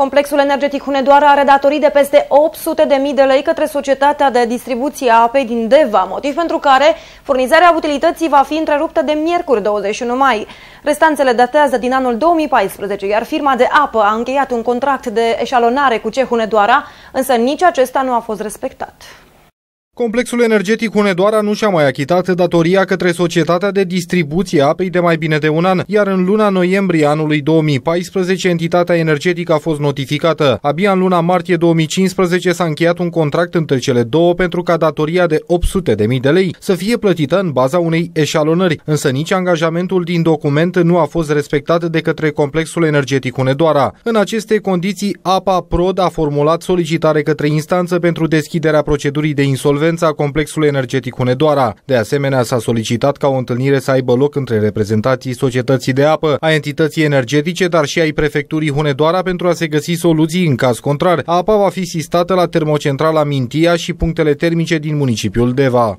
Complexul energetic Hunedoara are datorii de peste 800.000 de lei către societatea de distribuție a apei din Deva, motiv pentru care furnizarea utilității va fi întreruptă de miercuri 21 mai. Restanțele datează din anul 2014, iar firma de apă a încheiat un contract de eșalonare cu ce Hunedoara, însă nici acesta nu a fost respectat. Complexul energetic Hunedoara nu și-a mai achitat datoria către societatea de distribuție a apei de mai bine de un an, iar în luna noiembrie anului 2014 entitatea energetică a fost notificată. Abia în luna martie 2015 s-a încheiat un contract între cele două pentru ca datoria de 800.000 de lei să fie plătită în baza unei eșalonări, însă nici angajamentul din document nu a fost respectat de către Complexul energetic Hunedoara. În aceste condiții, APA Prod a formulat solicitare către instanță pentru deschiderea procedurii de insolvență influența complexului energetic Hunedoara. De asemenea, s-a solicitat ca o întâlnire să aibă loc între reprezentanții societății de apă, a entității energetice, dar și ai prefecturii Hunedoara pentru a se găsi soluții în caz contrar. Apa va fi sistată la termocentrala Mintia și punctele termice din municipiul Deva.